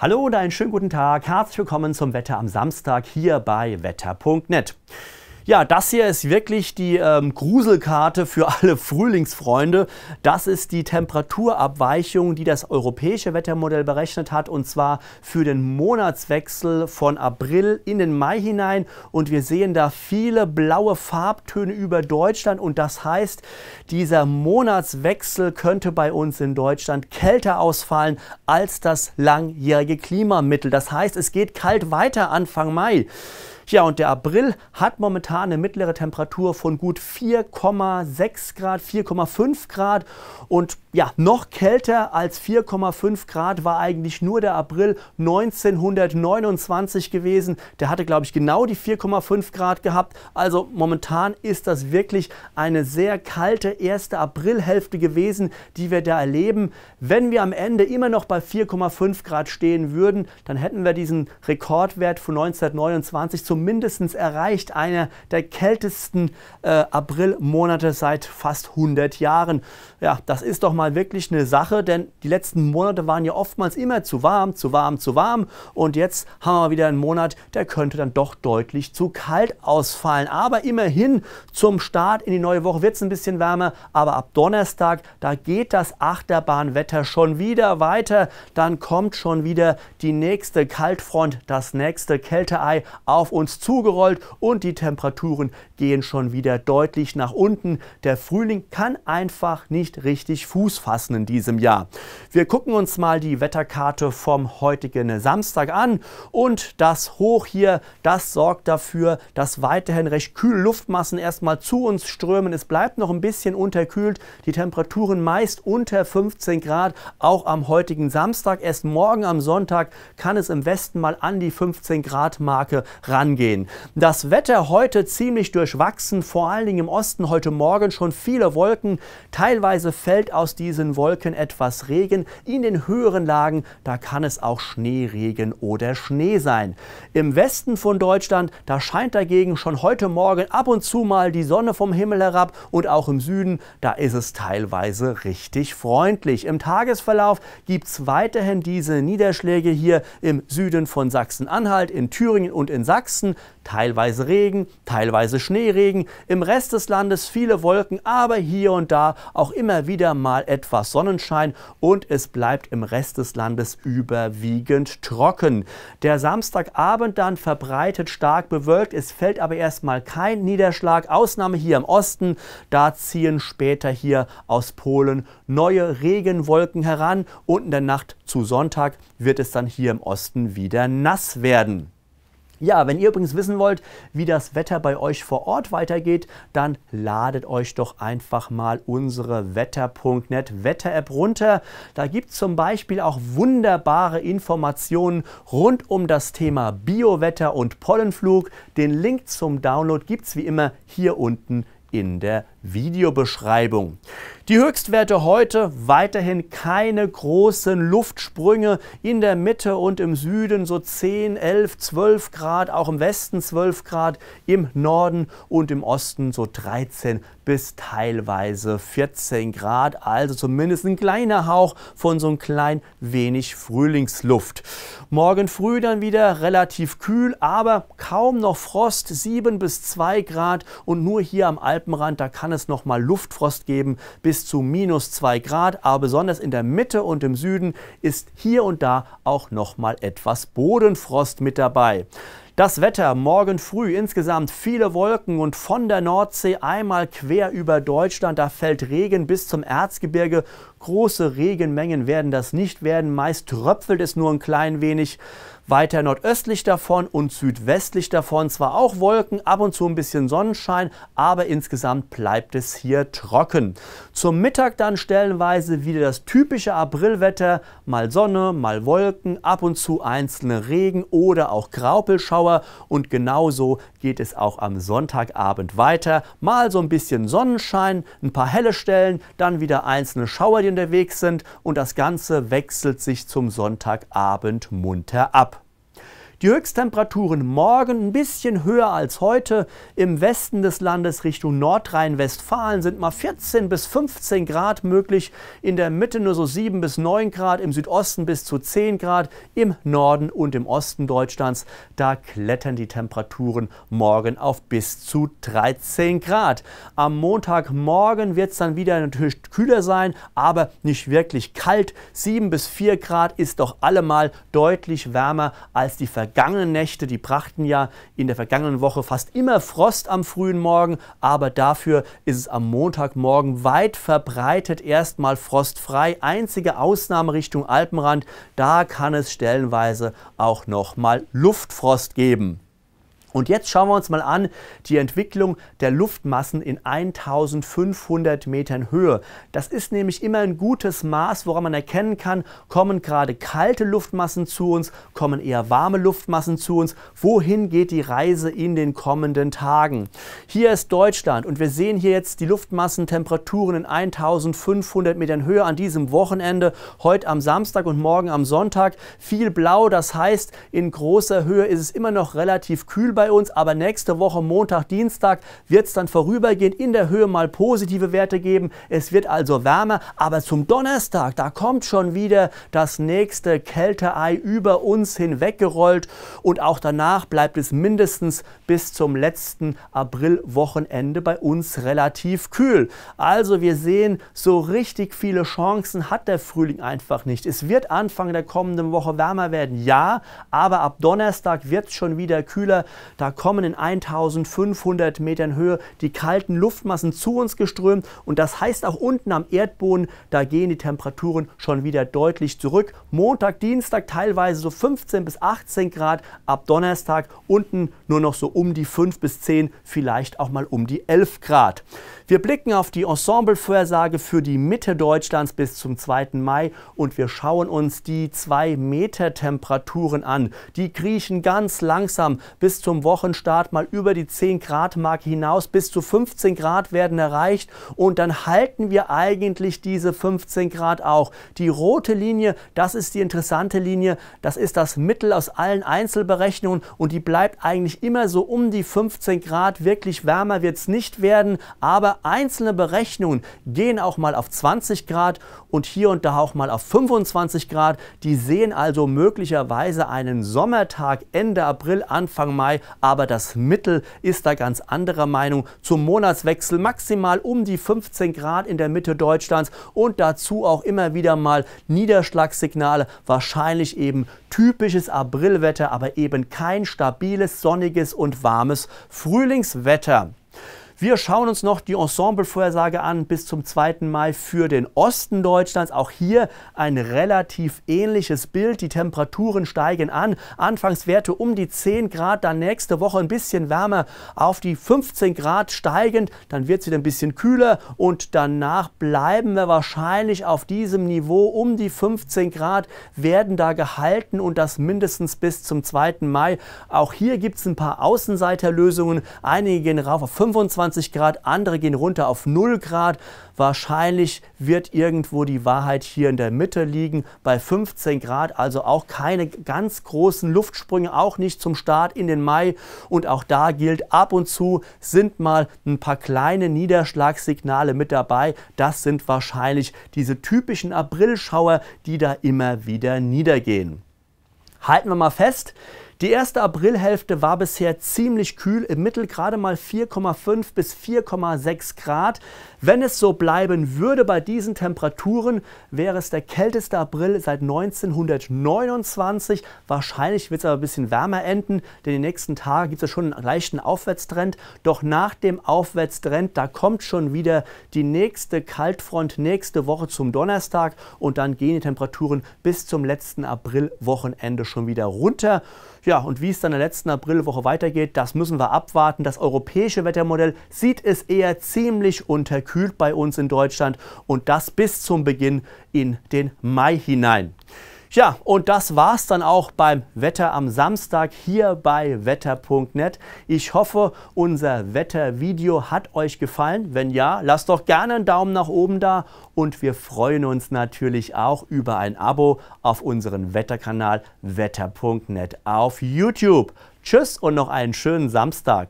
Hallo und einen schönen guten Tag. Herzlich willkommen zum Wetter am Samstag hier bei wetter.net. Ja, das hier ist wirklich die ähm, Gruselkarte für alle Frühlingsfreunde. Das ist die Temperaturabweichung, die das europäische Wettermodell berechnet hat, und zwar für den Monatswechsel von April in den Mai hinein. Und wir sehen da viele blaue Farbtöne über Deutschland. Und das heißt, dieser Monatswechsel könnte bei uns in Deutschland kälter ausfallen als das langjährige Klimamittel. Das heißt, es geht kalt weiter Anfang Mai. Ja, und der April hat momentan eine mittlere Temperatur von gut 4,6 Grad, 4,5 Grad. Und ja, noch kälter als 4,5 Grad war eigentlich nur der April 1929 gewesen. Der hatte, glaube ich, genau die 4,5 Grad gehabt. Also momentan ist das wirklich eine sehr kalte erste Aprilhälfte gewesen, die wir da erleben. Wenn wir am Ende immer noch bei 4,5 Grad stehen würden, dann hätten wir diesen Rekordwert von 1929 zum zumindest erreicht. Einer der kältesten äh, Aprilmonate seit fast 100 Jahren. Ja, das ist doch mal wirklich eine Sache, denn die letzten Monate waren ja oftmals immer zu warm, zu warm, zu warm. Und jetzt haben wir wieder einen Monat, der könnte dann doch deutlich zu kalt ausfallen. Aber immerhin zum Start in die neue Woche wird es ein bisschen wärmer. Aber ab Donnerstag, da geht das Achterbahnwetter schon wieder weiter. Dann kommt schon wieder die nächste Kaltfront, das nächste Kälteei auf uns uns zugerollt und die Temperaturen gehen schon wieder deutlich nach unten. Der Frühling kann einfach nicht richtig Fuß fassen in diesem Jahr. Wir gucken uns mal die Wetterkarte vom heutigen Samstag an und das Hoch hier, das sorgt dafür, dass weiterhin recht kühle Luftmassen erstmal zu uns strömen. Es bleibt noch ein bisschen unterkühlt, die Temperaturen meist unter 15 Grad, auch am heutigen Samstag. Erst morgen am Sonntag kann es im Westen mal an die 15 Grad Marke rangehen gehen. Das Wetter heute ziemlich durchwachsen, vor allen Dingen im Osten heute Morgen schon viele Wolken. Teilweise fällt aus diesen Wolken etwas Regen. In den höheren Lagen, da kann es auch Schneeregen oder Schnee sein. Im Westen von Deutschland, da scheint dagegen schon heute Morgen ab und zu mal die Sonne vom Himmel herab und auch im Süden, da ist es teilweise richtig freundlich. Im Tagesverlauf gibt es weiterhin diese Niederschläge hier im Süden von Sachsen-Anhalt, in Thüringen und in Sachsen. Sachsen teilweise Regen, teilweise Schneeregen, im Rest des Landes viele Wolken, aber hier und da auch immer wieder mal etwas Sonnenschein und es bleibt im Rest des Landes überwiegend trocken. Der Samstagabend dann verbreitet stark bewölkt, es fällt aber erstmal kein Niederschlag, Ausnahme hier im Osten, da ziehen später hier aus Polen neue Regenwolken heran und in der Nacht zu Sonntag wird es dann hier im Osten wieder nass werden. Ja, wenn ihr übrigens wissen wollt, wie das Wetter bei euch vor Ort weitergeht, dann ladet euch doch einfach mal unsere wetter.net Wetter-App runter. Da gibt es zum Beispiel auch wunderbare Informationen rund um das Thema Biowetter und Pollenflug. Den Link zum Download gibt es wie immer hier unten in der Videobeschreibung. Die Höchstwerte heute weiterhin keine großen Luftsprünge in der Mitte und im Süden so 10, 11, 12 Grad, auch im Westen 12 Grad, im Norden und im Osten so 13 bis teilweise 14 Grad, also zumindest ein kleiner Hauch von so ein klein wenig Frühlingsluft. Morgen früh dann wieder relativ kühl, aber kaum noch Frost, 7 bis 2 Grad und nur hier am Alpen Alpenrand, da kann es nochmal Luftfrost geben bis zu minus 2 Grad, aber besonders in der Mitte und im Süden ist hier und da auch nochmal etwas Bodenfrost mit dabei. Das Wetter morgen früh insgesamt viele Wolken und von der Nordsee einmal quer über Deutschland. Da fällt Regen bis zum Erzgebirge. Große Regenmengen werden das nicht werden. Meist tröpfelt es nur ein klein wenig. Weiter nordöstlich davon und südwestlich davon zwar auch Wolken, ab und zu ein bisschen Sonnenschein, aber insgesamt bleibt es hier trocken. Zum Mittag dann stellenweise wieder das typische Aprilwetter, mal Sonne, mal Wolken, ab und zu einzelne Regen oder auch Graupelschauer und genauso geht es auch am Sonntagabend weiter. Mal so ein bisschen Sonnenschein, ein paar helle Stellen, dann wieder einzelne Schauer, die unterwegs sind und das Ganze wechselt sich zum Sonntagabend munter ab. Die Höchsttemperaturen morgen ein bisschen höher als heute. Im Westen des Landes Richtung Nordrhein-Westfalen sind mal 14 bis 15 Grad möglich. In der Mitte nur so 7 bis 9 Grad, im Südosten bis zu 10 Grad, im Norden und im Osten Deutschlands. Da klettern die Temperaturen morgen auf bis zu 13 Grad. Am Montagmorgen wird es dann wieder natürlich kühler sein, aber nicht wirklich kalt. 7 bis 4 Grad ist doch allemal deutlich wärmer als die vergangenen vergangenen Nächte, die brachten ja in der vergangenen Woche fast immer Frost am frühen Morgen, aber dafür ist es am Montagmorgen weit verbreitet erstmal frostfrei. Einzige Ausnahme Richtung Alpenrand, da kann es stellenweise auch noch mal Luftfrost geben. Und jetzt schauen wir uns mal an die Entwicklung der Luftmassen in 1500 Metern Höhe. Das ist nämlich immer ein gutes Maß, woran man erkennen kann, kommen gerade kalte Luftmassen zu uns, kommen eher warme Luftmassen zu uns, wohin geht die Reise in den kommenden Tagen. Hier ist Deutschland und wir sehen hier jetzt die Luftmassentemperaturen in 1500 Metern Höhe an diesem Wochenende, heute am Samstag und morgen am Sonntag. Viel blau, das heißt, in großer Höhe ist es immer noch relativ kühl bei bei uns, aber nächste Woche Montag, Dienstag wird es dann vorübergehend in der Höhe mal positive Werte geben. Es wird also wärmer, aber zum Donnerstag, da kommt schon wieder das nächste Kälteei über uns hinweggerollt und auch danach bleibt es mindestens bis zum letzten Aprilwochenende bei uns relativ kühl. Also wir sehen, so richtig viele Chancen hat der Frühling einfach nicht. Es wird Anfang der kommenden Woche wärmer werden, ja, aber ab Donnerstag wird es schon wieder kühler. Da kommen in 1500 Metern Höhe die kalten Luftmassen zu uns geströmt und das heißt auch unten am Erdboden, da gehen die Temperaturen schon wieder deutlich zurück. Montag, Dienstag teilweise so 15 bis 18 Grad, ab Donnerstag unten nur noch so um die 5 bis 10, vielleicht auch mal um die 11 Grad. Wir blicken auf die Ensemble-Vorhersage für die Mitte Deutschlands bis zum 2. Mai und wir schauen uns die 2-Meter-Temperaturen an. Die kriechen ganz langsam bis zum Wochenstart mal über die 10 Grad Marke hinaus. Bis zu 15 Grad werden erreicht und dann halten wir eigentlich diese 15 Grad auch. Die rote Linie, das ist die interessante Linie, das ist das Mittel aus allen Einzelberechnungen und die bleibt eigentlich immer so um die 15 Grad. Wirklich wärmer wird es nicht werden, aber einzelne Berechnungen gehen auch mal auf 20 Grad und hier und da auch mal auf 25 Grad. Die sehen also möglicherweise einen Sommertag Ende April, Anfang Mai, aber das Mittel ist da ganz anderer Meinung. Zum Monatswechsel maximal um die 15 Grad in der Mitte Deutschlands und dazu auch immer wieder mal Niederschlagssignale, wahrscheinlich eben typisches Aprilwetter, aber eben kein stabiles, sonniges und warmes Frühlingswetter. Wir schauen uns noch die Ensemble-Vorhersage an bis zum 2. Mai für den Osten Deutschlands. Auch hier ein relativ ähnliches Bild. Die Temperaturen steigen an. Anfangswerte um die 10 Grad, dann nächste Woche ein bisschen wärmer auf die 15 Grad steigend. Dann wird es wieder ein bisschen kühler und danach bleiben wir wahrscheinlich auf diesem Niveau um die 15 Grad, werden da gehalten und das mindestens bis zum 2. Mai. Auch hier gibt es ein paar Außenseiterlösungen. Einige gehen rauf auf 25 25 Grad, andere gehen runter auf 0 Grad. Wahrscheinlich wird irgendwo die Wahrheit hier in der Mitte liegen bei 15 Grad, also auch keine ganz großen Luftsprünge, auch nicht zum Start in den Mai. Und auch da gilt, ab und zu sind mal ein paar kleine Niederschlagssignale mit dabei. Das sind wahrscheinlich diese typischen Aprilschauer, die da immer wieder niedergehen. Halten wir mal fest, die erste Aprilhälfte war bisher ziemlich kühl, im Mittel gerade mal 4,5 bis 4,6 Grad. Wenn es so bleiben würde bei diesen Temperaturen, wäre es der kälteste April seit 1929. Wahrscheinlich wird es aber ein bisschen wärmer enden, denn die nächsten Tage gibt es ja schon einen leichten Aufwärtstrend. Doch nach dem Aufwärtstrend, da kommt schon wieder die nächste Kaltfront nächste Woche zum Donnerstag und dann gehen die Temperaturen bis zum letzten Aprilwochenende schon wieder runter. Ja, und wie es dann in der letzten Aprilwoche weitergeht, das müssen wir abwarten. Das europäische Wettermodell sieht es eher ziemlich unterkühlt bei uns in Deutschland und das bis zum Beginn in den Mai hinein. Ja, und das war's dann auch beim Wetter am Samstag hier bei wetter.net. Ich hoffe, unser Wettervideo hat euch gefallen. Wenn ja, lasst doch gerne einen Daumen nach oben da und wir freuen uns natürlich auch über ein Abo auf unseren Wetterkanal wetter.net auf YouTube. Tschüss und noch einen schönen Samstag.